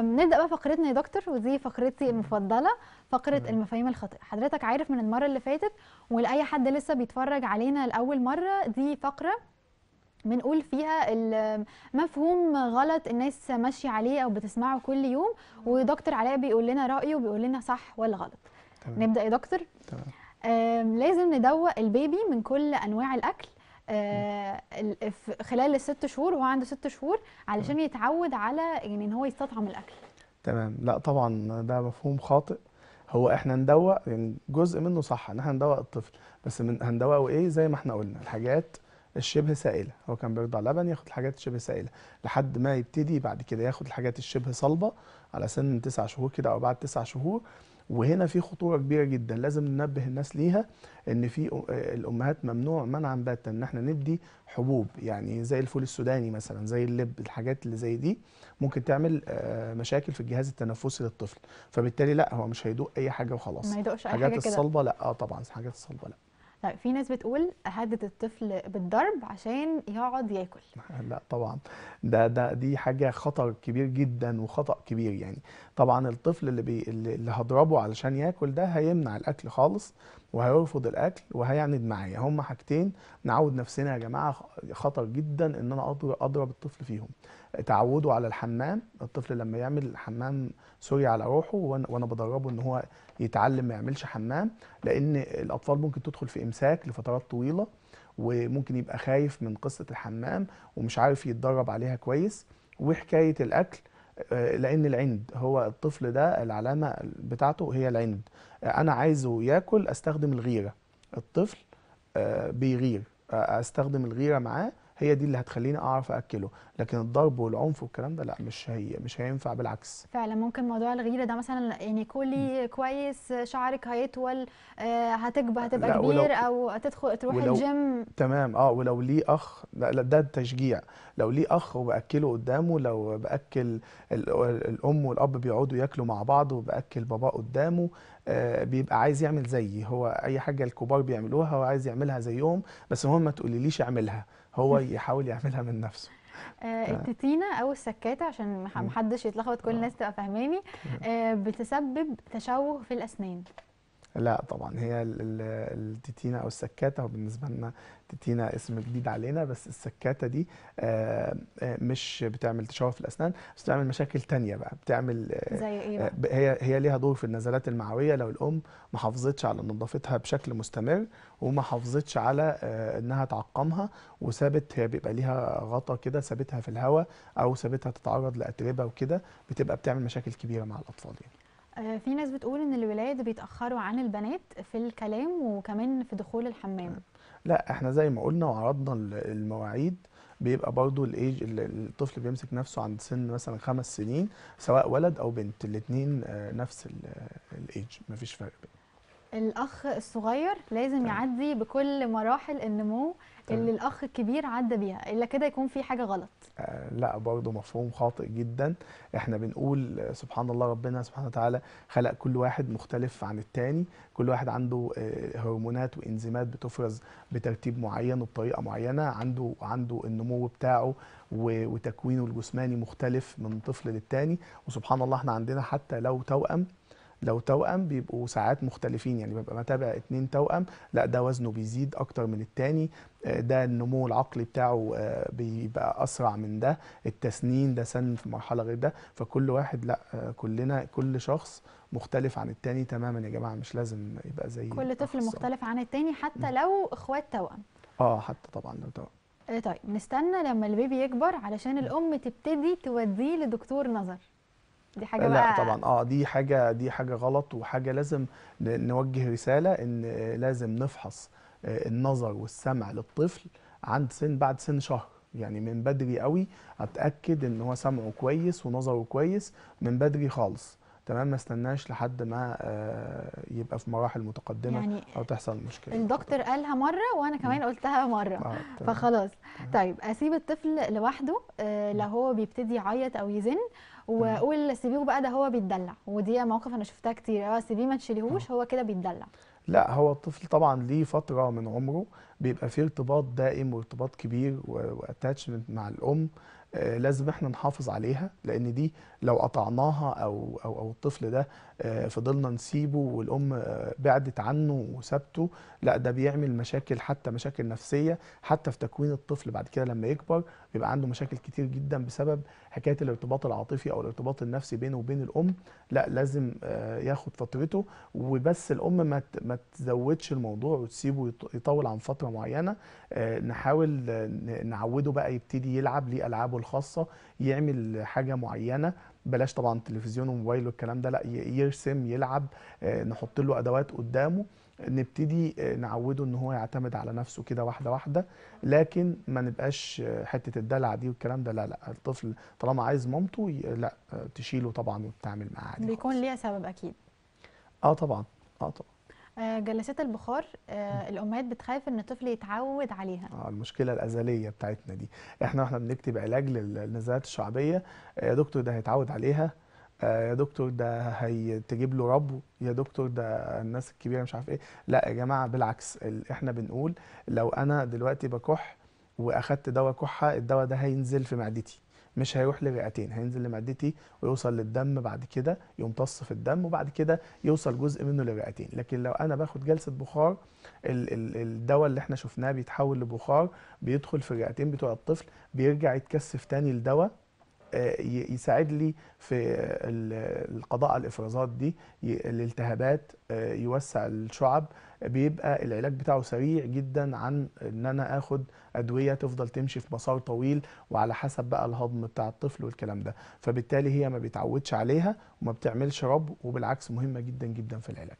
نبدأ بقى فقرتنا يا دكتور ودي فقرتي المفضلة فقرة المفاهيم الخاطئة حضرتك عارف من المرة اللي فاتت ولأي حد لسه بيتفرج علينا لأول مرة دي فقرة بنقول فيها المفهوم غلط الناس ماشيه عليه او بتسمعه كل يوم ودكتور علاء بيقول لنا رايه وبيقول لنا صح ولا غلط تمام. نبدا يا دكتور تمام. لازم ندوق البيبي من كل انواع الاكل آه خلال الست شهور وهو عنده ست شهور علشان تمام. يتعود على يعني ان هو يستطعم الاكل تمام لا طبعا ده مفهوم خاطئ هو احنا ندوق يعني جزء منه صح ان احنا ندوق الطفل بس من هندوقه ايه زي ما احنا قلنا الحاجات الشبه سائله هو كان بيرضع لبن ياخد الحاجات الشبه سائله لحد ما يبتدي بعد كده ياخد الحاجات الشبه صلبه على سن تسع شهور كده او بعد تسع شهور وهنا في خطوره كبيره جدا لازم ننبه الناس ليها ان في الامهات ممنوع منعا باتا ان احنا ندي حبوب يعني زي الفول السوداني مثلا زي اللب الحاجات اللي زي دي ممكن تعمل آه، مشاكل في الجهاز التنفسي للطفل فبالتالي لا هو مش هيدوق اي حاجه وخلاص ما يدوقش اي حاجه كده الحاجات الصلبه لا اه طبعا الحاجات الصلبه لا طيب في ناس بتقول اهدد الطفل بالضرب عشان يقعد ياكل لا طبعا ده ده دي حاجه خطر كبير جدا وخطا كبير يعني طبعا الطفل اللي بي اللي هضربه علشان ياكل ده هيمنع الاكل خالص وهيرفض الاكل وهيعند معايا هما حاجتين نعود نفسنا يا جماعه خطر جدا ان انا اضرب الطفل فيهم تعوده على الحمام الطفل لما يعمل حمام سوري على روحه وانا بدربه ان هو يتعلم ما يعملش حمام لان الاطفال ممكن تدخل في امساك لفترات طويله وممكن يبقى خايف من قصه الحمام ومش عارف يتدرب عليها كويس وحكايه الاكل آه، لان العند هو الطفل ده العلامه بتاعته هي العند انا عايزه ياكل استخدم الغيره الطفل آه، بيغير آه، استخدم الغيره معاه هي دي اللي هتخليني اعرف اكله لكن الضرب والعنف والكلام ده لا مش هي مش هينفع بالعكس فعلا ممكن موضوع الغيره ده مثلا يعني كلي كويس شعرك هيطول آه، هتكبر هتبقى كبير او هتدخل تروح الجيم تمام اه ولو ليه اخ لا, ده تشجيع لو ليه اخ وباكله قدامه لو باكل الام والاب بيقعدوا ياكلوا مع بعض وباكل بابا قدامه آه، بيبقى عايز يعمل زيي هو اي حاجه الكبار بيعملوها هو عايز يعملها زيهم بس المهم ما تقوليليش اعملها هو يحاول يعملها من نفسه آه التتينه او السكاته عشان محدش يتلخبط كل آه. الناس تبقى فاهماني آه بتسبب تشوه في الاسنان لا طبعا هي التيتينا او السكاته وبالنسبه لنا تيتينا اسم جديد علينا بس السكاته دي آه، آه، مش بتعمل تشوه في الاسنان بس بتعمل مشاكل تانية بقى بتعمل آه، زي ايه بقى؟ هي هي ليها دور في النزلات المعويه لو الام ما حافظتش على نظافتها بشكل مستمر وما حافظتش على انها تعقمها وسابت هي بيبقى ليها غطا كده سابتها في الهواء او سابتها تتعرض لاتربه وكده بتبقى بتعمل مشاكل كبيره مع الاطفال يعني. آه، في ناس بتقول ان الولاد بيتاخروا عن البنات في الكلام وكمان في دخول الحمام لا احنا زي ما قلنا وعرضنا المواعيد بيبقى برضو الايج الطفل بيمسك نفسه عند سن مثلا خمس سنين سواء ولد او بنت الاثنين آه، نفس الايج مفيش فرق بينهم الاخ الصغير لازم يعدي بكل مراحل النمو اللي الاخ الكبير عدى بيها الا كده يكون في حاجه غلط آه لا برضه مفهوم خاطئ جدا احنا بنقول آه، سبحان الله ربنا سبحانه وتعالى خلق كل واحد مختلف عن التاني كل واحد عنده آه، هرمونات وانزيمات بتفرز بترتيب معين وبطريقه معينه عنده عنده النمو بتاعه وتكوينه الجسماني مختلف من طفل للتاني وسبحان الله احنا عندنا حتى لو توأم لو توأم بيبقوا ساعات مختلفين يعني ببقى متابع اتنين توأم لا ده وزنه بيزيد اكتر من التاني آه، ده النمو العقلي بتاعه آه، بيبقى اسرع من ده التسنين ده سن في مرحله غير ده فكل واحد لا آه، كلنا كل شخص مختلف عن التاني تماما يا جماعه مش لازم يبقى زي كل طفل مختلف عن التاني حتى لو اخوات توأم اه حتى طبعا لو توأم طيب نستنى لما البيبي يكبر علشان الام تبتدي توديه لدكتور نظر دي حاجه لا بقى طبعا اه دي حاجه دي حاجه غلط وحاجه لازم نوجه رساله ان لازم نفحص آه، النظر والسمع للطفل عند سن بعد سن شهر يعني من بدري قوي اتاكد ان هو سمعه كويس ونظره كويس من بدري خالص تمام ما استناش لحد ما آه، يبقى في مراحل متقدمه يعني او تحصل مشكله الدكتور قالها مره وانا كمان قلتها مره آه، فخلاص طيب اسيب الطفل لوحده آه، لو هو بيبتدي يعيط او يزن واقول سيبيه بقى ده هو بيتدلع ودي مواقف انا شفتها كتير اه سيبيه ما تشيليهوش آه. هو كده بيتدلع لا هو الطفل طبعا ليه فتره من عمره بيبقى فيه ارتباط دائم وارتباط كبير واتاتشمنت مع الام لازم احنا نحافظ عليها لان دي لو قطعناها او او او الطفل ده آه، فضلنا نسيبه والام آه، بعدت عنه وسابته لا ده بيعمل مشاكل حتى مشاكل نفسيه حتى في تكوين الطفل بعد كده لما يكبر بيبقى عنده مشاكل كتير جدا بسبب حكايه الارتباط العاطفي او الارتباط النفسي بينه وبين الام لا لازم آه، ياخد فترته وبس الام ما ما تزودش الموضوع وتسيبه يطول عن فتره معينه نحاول نعوده بقى يبتدي يلعب ليه العابه الخاصه يعمل حاجه معينه بلاش طبعا تلفزيون وموبايل والكلام ده لا يرسم يلعب آه، نحط له ادوات قدامه نبتدي آه، نعوده ان هو يعتمد على نفسه كده واحده واحده لكن ما نبقاش آه، حته الدلع دي والكلام ده لا لا الطفل طالما عايز مامته لا تشيله طبعا وتتعامل معاه عادي بيكون ليها سبب اكيد اه طبعا اه طبعا آه، جلسات البخار آه، الامهات بتخاف ان الطفل يتعود عليها اه المشكله الازليه بتاعتنا دي احنا واحنا بنكتب علاج للنزلات الشعبيه آه، يا دكتور ده هيتعود عليها يا دكتور ده هيتجيب له ربو يا دكتور ده الناس الكبيره مش عارف ايه لا يا جماعه بالعكس احنا بنقول لو انا دلوقتي بكح واخدت دواء كحه الدواء ده هينزل في معدتي مش هيروح للرئتين هينزل لمعدتي ويوصل للدم بعد كده يمتص في الدم وبعد كده يوصل جزء منه للرئتين لكن لو انا باخد جلسه بخار الدواء اللي احنا شفناه بيتحول لبخار بيدخل في الرئتين بتوع الطفل بيرجع يتكثف تاني الدواء آه، يساعد لي في القضاء على الافرازات دي الالتهابات آه، يوسع الشعب بيبقى العلاج بتاعه سريع جدا عن ان انا اخد ادويه تفضل تمشي في مسار طويل وعلى حسب بقى الهضم بتاع الطفل والكلام ده فبالتالي هي ما بيتعودش عليها وما بتعملش رب وبالعكس مهمه جدا جدا في العلاج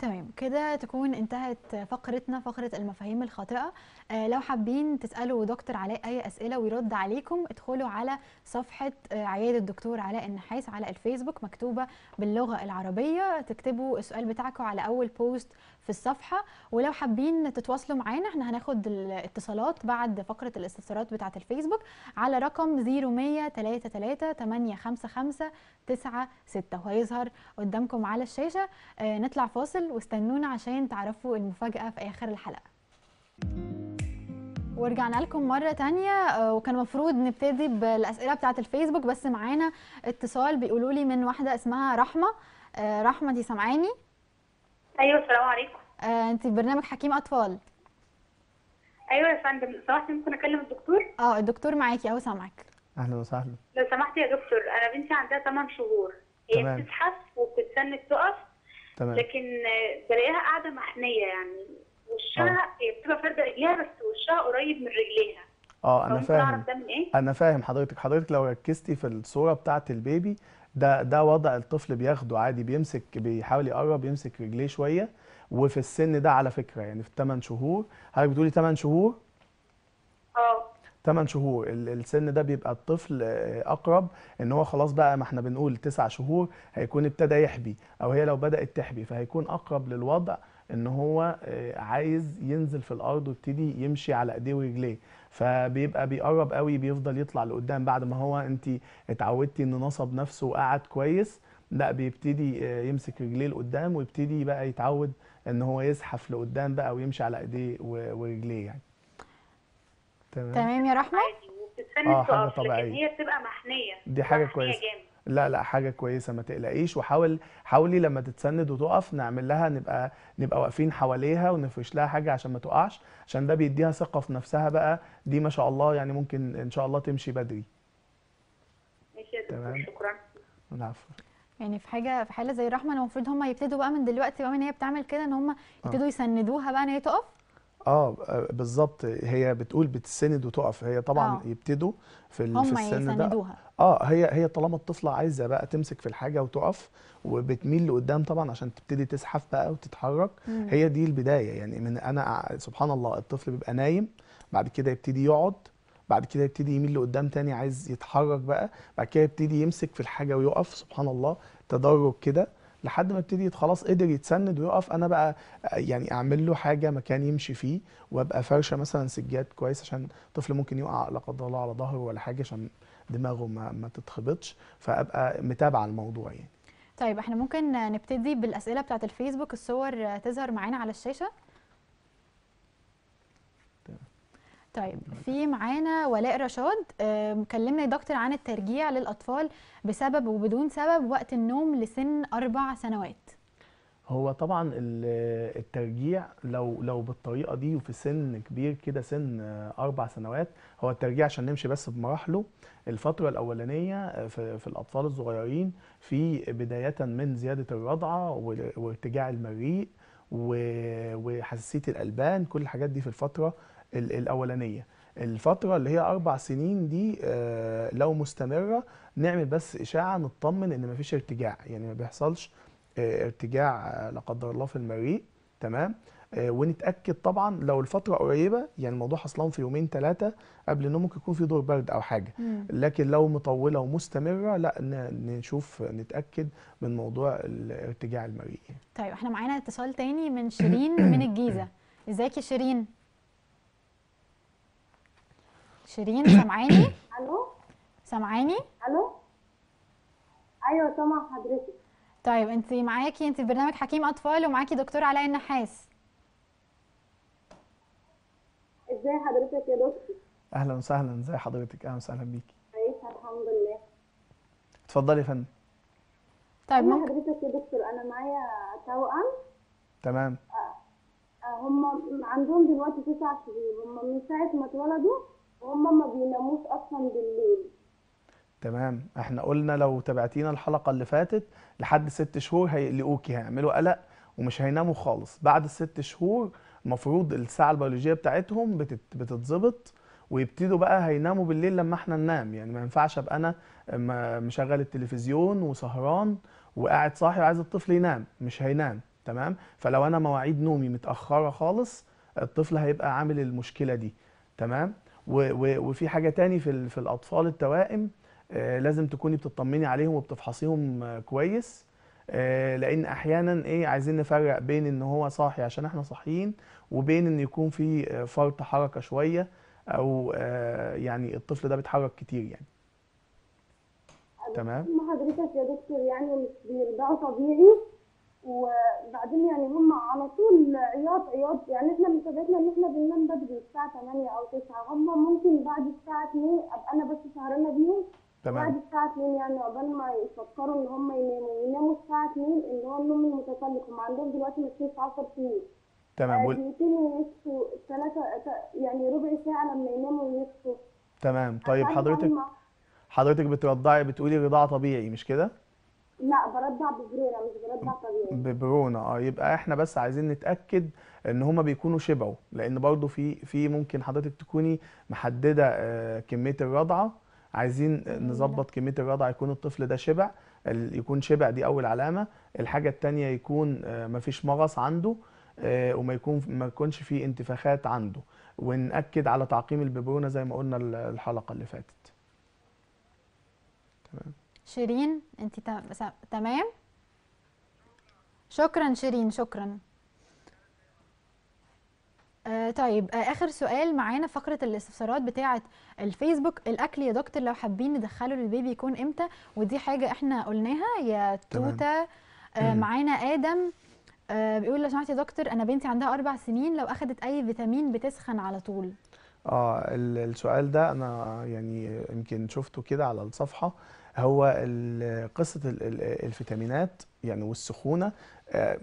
تمام كده تكون انتهت فقرتنا فقرة المفاهيم الخاطئة آه لو حابين تسألوا دكتور علاء أي أسئلة ويرد عليكم ادخلوا على صفحة آه عيادة الدكتور علاء النحاس على الفيسبوك مكتوبة باللغة العربية تكتبوا السؤال بتاعكم على أول بوست في الصفحه ولو حابين تتواصلوا معانا احنا هناخد الاتصالات بعد فقره الاستفسارات بتاعه الفيسبوك على رقم 0100338559 وهيظهر قدامكم على الشاشه اه نطلع فاصل واستنونا عشان تعرفوا المفاجاه في اخر الحلقه ورجعنا لكم مرة تانية آه، وكان المفروض نبتدي بالأسئلة بتاعة الفيسبوك بس معانا اتصال بيقولوا لي من واحدة اسمها رحمة آه، رحمة دي سمعاني أيوه السلام عليكم آه انت في برنامج حكيم اطفال ايوه يا فندم لو سمحتي ممكن اكلم الدكتور اه الدكتور معاكي اهو سامعك اهلا وسهلا لو سمحتي يا دكتور انا بنتي عندها 8 شهور هي تمام. بتزحف وبتتسند تقف تمام لكن آه، بلاقيها قاعده محنيه يعني وشها آه. هي بتبقى فارده رجليها بس وشها قريب من رجليها اه انا فاهم إيه؟ انا فاهم حضرتك حضرتك لو ركزتي في الصوره بتاعه البيبي ده ده وضع الطفل بياخده عادي بيمسك بيحاول يقرب يمسك رجليه شويه وفي السن ده على فكره يعني في 8 شهور حضرتك بتقولي 8 شهور؟ اه 8 شهور السن ده بيبقى الطفل آه، اقرب ان هو خلاص بقى ما احنا بنقول 9 شهور هيكون ابتدى يحبي او هي لو بدات تحبي فهيكون اقرب للوضع ان هو آه، عايز ينزل في الارض ويبتدي يمشي على ايديه ورجليه فبيبقى بيقرب قوي بيفضل يطلع لقدام بعد ما هو انت اتعودتي ان نصب نفسه وقعد كويس لا بيبتدي آه، يمسك رجليه لقدام ويبتدي بقى يتعود ان هو يزحف لقدام بقى ويمشي على ايديه ورجليه يعني تمام تمام يا رحمه اه حاجه طبيعيه هي بتبقى محنيه دي حاجه كويسه جامد لا لا حاجه كويسه ما تقلقيش وحاول حاولي لما تتسند وتقف نعمل لها نبقى نبقى واقفين حواليها ونفرش لها حاجه عشان ما تقعش عشان ده بيديها ثقه في نفسها بقى دي ما شاء الله يعني ممكن ان شاء الله تمشي بدري ماشي يا دكتور شكرا العفو يعني في حاجه في حاله زي رحمه المفروض هم يبتدوا بقى من دلوقتي بقى من هي بتعمل كده ان هم آه. يبتدوا يسندوها بقى ان هي تقف آه،, اه بالظبط هي بتقول بتسند وتقف هي طبعا آه. يبتدوا في هم في السن ده اه هي هي طالما الطفله عايزه بقى تمسك في الحاجه وتقف وبتميل لقدام طبعا عشان تبتدي تزحف بقى وتتحرك مم. هي دي البدايه يعني من انا سبحان الله الطفل بيبقى نايم بعد كده يبتدي يقعد بعد كده يبتدي يميل لقدام تاني عايز يتحرك بقى بعد كده يبتدي يمسك في الحاجه ويقف سبحان الله تدرج كده لحد ما ابتدي خلاص قدر يتسند ويقف انا بقى يعني اعمل له حاجه مكان يمشي فيه وابقى فرشه مثلا سجاد كويس عشان طفل ممكن يقع لا قدر الله على ظهره ولا حاجه عشان دماغه ما, ما تتخبطش فابقى متابعه الموضوع يعني طيب احنا ممكن نبتدي بالاسئله بتاعت الفيسبوك الصور تظهر معانا على الشاشه طيب في معانا ولاء رشاد آه، كلمنا يا دكتور عن الترجيع للاطفال بسبب وبدون سبب وقت النوم لسن اربع سنوات هو طبعا الترجيع لو لو بالطريقه دي وفي سن كبير كده سن اربع سنوات هو الترجيع عشان نمشي بس بمراحله الفتره الاولانيه آه، في, في الاطفال الصغيرين في بدايه من زياده الرضعه وارتجاع المريء وحساسيه الالبان كل الحاجات دي في الفتره الاولانيه الفتره اللي هي اربع سنين دي آه، لو مستمره نعمل بس اشاعه نطمن ان مفيش ارتجاع يعني ما بيحصلش آه، ارتجاع آه، لا قدر الله في المريء تمام ونتاكد طبعا لو الفتره قريبه يعني الموضوع حصلهم في يومين ثلاثه قبل انه ممكن يكون في دور برد او حاجه لكن لو مطوله ومستمره لا نشوف نتاكد من موضوع الارتجاع المريء طيب احنا معانا اتصال تاني من شيرين من الجيزه <coughs> ازيك يا شيرين شيرين سامعاني <coughs> الو سامعاني الو ايوه سامع حضرتك طيب انت معاكي انت في برنامج حكيم اطفال ومعاكي دكتور علاء النحاس ازاي حضرتك يا دكتور اهلا وسهلا ازي حضرتك اهلا وسهلا بيكي كويسه الحمد لله اتفضلي يا فندم طيب ممكن حضرتك يا دكتور انا معايا توأم تمام آه، آه، هم عندهم دلوقتي تسع سنين هم من ساعه ما اتولدوا وهم ما بيناموش اصلا بالليل تمام احنا قلنا لو تابعتينا الحلقه اللي فاتت لحد ست شهور هيقلقوكي هيعملوا قلق ومش هيناموا خالص بعد الست شهور المفروض الساعه البيولوجيه بتاعتهم بتتظبط ويبتدوا بقى هيناموا بالليل لما احنا ننام يعني ما ينفعش ابقى انا مشغل التلفزيون وسهران وقاعد صاحي وعايز الطفل ينام مش هينام تمام فلو انا مواعيد نومي متاخره خالص الطفل هيبقى عامل المشكله دي تمام وفي حاجه تاني في في الاطفال التوائم آه، لازم تكوني بتطمني عليهم وبتفحصيهم آه، كويس آه، لان احيانا ايه عايزين نفرق بين ان هو صاحي عشان احنا صاحيين وبين ان يكون في فرط حركه شويه او يعني الطفل ده بيتحرك كتير يعني تمام ما حضرتك يا دكتور يعني مش بيرضعوا طبيعي وبعدين يعني هم على طول عياط عياط يعني احنا متابعتنا ان احنا بننام بدري الساعه 8 او 9 هم ممكن بعد الساعه 2 ابقى انا بس سهرانه بيهم تمام بعد الساعه 2 يعني عقبال ما يفكروا ان هم يناموا يناموا الساعه 2 اللي هو النوم المتسلق هم عندهم دلوقتي ماشيين في 10 سنين تمام آه، وال... يمكن يصحوا ثلاثه يعني ربع ساعه لما يناموا ويصحوا تمام طيب حضرتك حضرتك بترضعي بتقولي رضاعه طبيعي مش كده؟ لا برضع ببرونه مش برضع طبيعي ببرونه اه يبقى احنا بس عايزين نتاكد ان هما بيكونوا شبعوا لان برضو في في ممكن حضرتك تكوني محدده آه، كميه الرضعه عايزين نظبط كميه الرضعه يكون الطفل ده شبع يكون شبع دي اول علامه الحاجه الثانيه يكون آه، مفيش مغص عنده آه، وما يكون ما يكونش فيه انتفاخات عنده ونأكد على تعقيم الببرونه زي ما قلنا الحلقه اللي فاتت تمام شيرين انت تمام شكرا شيرين شكرا آه طيب آه اخر سؤال معانا فقره الاستفسارات بتاعه الفيسبوك الاكل يا دكتور لو حابين ندخله للبيبي يكون امتى ودي حاجه احنا قلناها يا توته آه معانا ادم آه بيقول لو سمحت يا دكتور انا بنتي عندها اربع سنين لو اخذت اي فيتامين بتسخن على طول اه السؤال ده انا يعني يمكن شفته كده على الصفحه هو قصه الفيتامينات يعني والسخونه آه،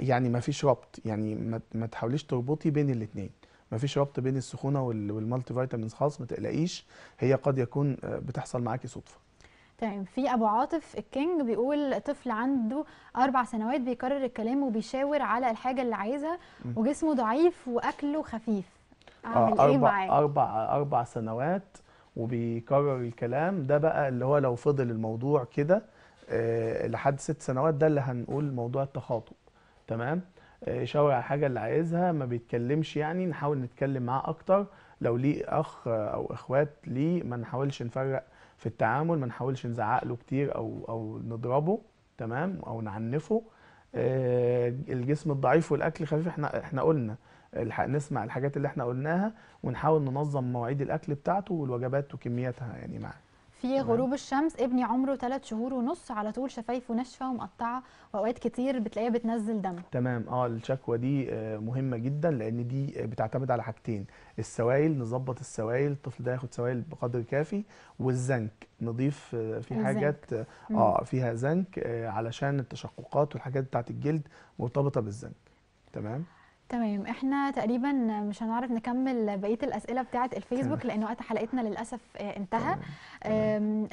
يعني ما فيش ربط يعني ما تحاوليش تربطي بين الاثنين ما فيش ربط بين السخونه والمالتي فيتامينز خالص ما تقلقيش هي قد يكون آه، بتحصل معاكي صدفه تمام في ابو عاطف الكينج بيقول طفل عنده اربع سنوات بيكرر الكلام وبيشاور على الحاجه اللي عايزها وجسمه ضعيف واكله خفيف اعمل آه ايه معاه اربع اربع سنوات وبيكرر الكلام ده بقى اللي هو لو فضل الموضوع كده آه، لحد ست سنوات ده اللي هنقول موضوع التخاطب تمام يشاور آه، على الحاجه اللي عايزها ما بيتكلمش يعني نحاول نتكلم معاه اكتر لو ليه اخ او اخوات ليه ما نحاولش نفرق في التعامل ما نحاولش نزعق له كتير او او نضربه تمام او نعنفه آه، الجسم الضعيف والاكل خفيف احنا احنا قلنا نسمع الحاجات اللي احنا قلناها ونحاول ننظم مواعيد الاكل بتاعته والوجبات وكمياتها يعني معاه في غروب الشمس ابني عمره 3 شهور ونص على طول شفايفه ناشفه ومقطعه واوقات كتير بتلاقيها بتنزل دم تمام اه الشكوى دي آه، مهمه جدا لان دي بتعتمد على حاجتين السوائل نظبط السوائل الطفل ده ياخد سوائل بقدر كافي والزنك نضيف آه، في حاجات اه فيها زنك آه، علشان التشققات والحاجات بتاعت الجلد مرتبطه بالزنك تمام تمام احنا تقريبا مش هنعرف نكمل بقيه الاسئله بتاعه الفيسبوك لان وقت حلقتنا للاسف آه، انتهى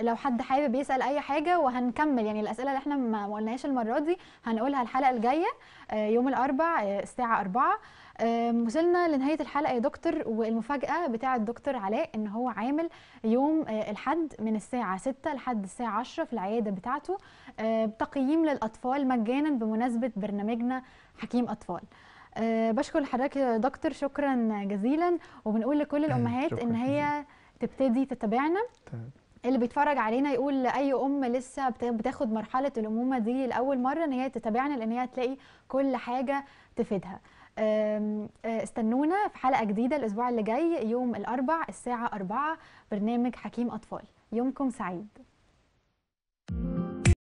لو حد حابب يسال اي حاجه وهنكمل يعني الاسئله اللي احنا ما قلناهاش المره دي هنقولها الحلقه الجايه آه، يوم الاربع آه، الساعه 4 وصلنا لنهايه الحلقه يا دكتور والمفاجاه بتاعه الدكتور علاء ان هو عامل يوم الاحد من الساعه 6 لحد الساعه 10 في العياده بتاعته تقييم للاطفال مجانا بمناسبه برنامجنا حكيم اطفال آه، بشكر حضرتك يا دكتور شكرا جزيلا وبنقول لكل الامهات ان هي تبتدي تتابعنا تمام اللي بيتفرج علينا يقول اي ام لسه بتاخد مرحله الامومه دي لاول مره ان هي تتابعنا لان هي تلاقي كل حاجه تفيدها آه، استنونا في حلقه جديده الاسبوع اللي جاي يوم الاربع الساعه 4 برنامج حكيم اطفال يومكم سعيد thank you